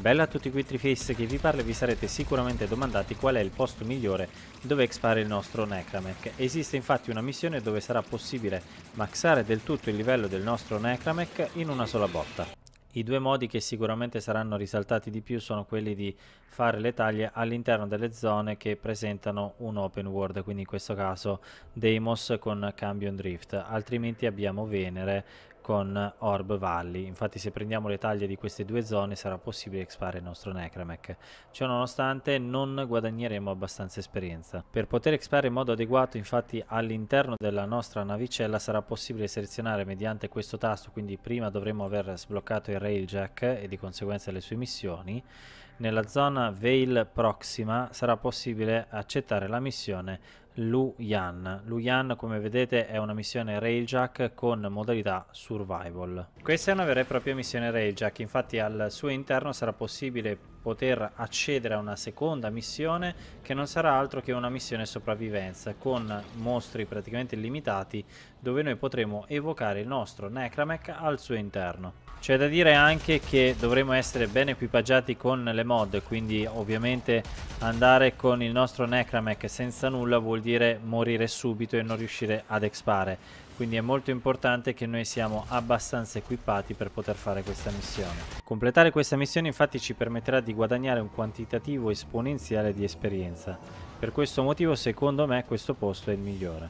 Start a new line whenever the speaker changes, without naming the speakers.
Bella a tutti qui Triface che vi parla e vi sarete sicuramente domandati qual è il posto migliore dove expare il nostro Necramec. Esiste infatti una missione dove sarà possibile maxare del tutto il livello del nostro Necramec in una sola botta. I due modi che sicuramente saranno risaltati di più sono quelli di fare le taglie all'interno delle zone che presentano un open world, quindi in questo caso Deimos con Cambion Drift, altrimenti abbiamo Venere con Orb Valley. Infatti se prendiamo le taglie di queste due zone sarà possibile expare il nostro Necramec. Ciononostante non guadagneremo abbastanza esperienza. Per poter expare in modo adeguato infatti all'interno della nostra navicella sarà possibile selezionare mediante questo tasto, quindi prima dovremo aver sbloccato il Railjack e di conseguenza le sue missioni, nella zona Veil Proxima sarà possibile accettare la missione Lu Yan. Lu Yan, come vedete, è una missione Railjack con modalità Survival. Questa è una vera e propria missione Railjack, infatti al suo interno sarà possibile poter accedere a una seconda missione che non sarà altro che una missione sopravvivenza con mostri praticamente illimitati dove noi potremo evocare il nostro Necramec al suo interno. C'è da dire anche che dovremo essere ben equipaggiati con le mod, quindi ovviamente andare con il nostro Necramec senza nulla vuol dire morire subito e non riuscire ad expare quindi è molto importante che noi siamo abbastanza equipati per poter fare questa missione. Completare questa missione infatti ci permetterà di guadagnare un quantitativo esponenziale di esperienza, per questo motivo secondo me questo posto è il migliore.